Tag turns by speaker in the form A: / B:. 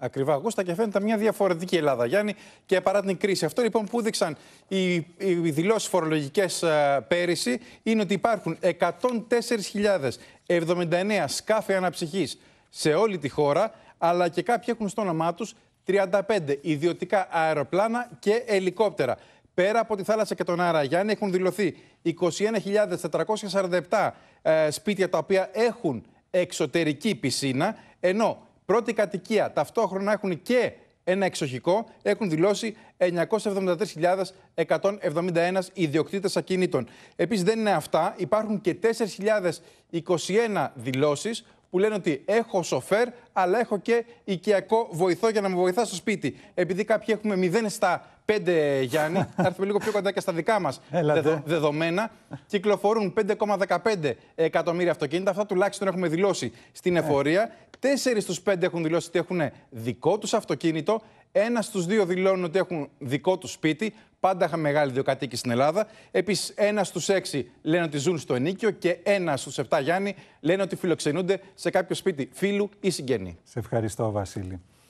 A: ακριβά γούστα και φαίνεται μια διαφορετική Ελλάδα, Γιάννη. Και παρά την κρίση, αυτό λοιπόν που δείξαν οι, οι δηλώσεις φορολογικές ε, πέρυσι είναι ότι υπάρχουν 104.079 σκάφη αναψυχής σε όλη τη χώρα, αλλά και κάποιοι έχουν στο όνομά τους 35 ιδιωτικά αεροπλάνα και ελικόπτερα. Πέρα από τη θάλασσα και τον Άρα Γιάννη έχουν δηλωθεί 21.447 ε, σπίτια τα οποία έχουν εξωτερική πισίνα, ενώ πρώτη κατοικία. Ταυτόχρονα έχουν και ένα εξοχικό έχουν δηλώσει 973.171 ιδιοκτήτες ακινήτων. Επίσης, δεν είναι αυτά. Υπάρχουν και 4.021 δηλώσεις που λένε ότι έχω σοφέρ, αλλά έχω και οικιακό βοηθό για να με βοηθά στο σπίτι. Επειδή κάποιοι έχουμε μηδέν στα πέντε, Γιάννη, θα έρθουμε λίγο πιο κοντά και στα δικά μας δεδομένα. Κυκλοφορούν 5,15 εκατομμύρια αυτοκίνητα. Αυτά τουλάχιστον έχουμε δηλώσει στην ε. εφορία. Τέσσερις στους πέντε έχουν δηλώσει ότι έχουν δικό τους αυτοκίνητο. Ένα στους δύο δηλώνουν ότι έχουν δικό τους σπίτι. Πάντα είχαμε μεγάλη διοκατοίκη στην Ελλάδα. Επίσης, ένα στους έξι λένε ότι ζουν στο ενίκιο και ένα στους επτά Γιάννη λένε ότι φιλοξενούνται σε κάποιο σπίτι φίλου ή συγγενή. Σε ευχαριστώ, Βασίλη.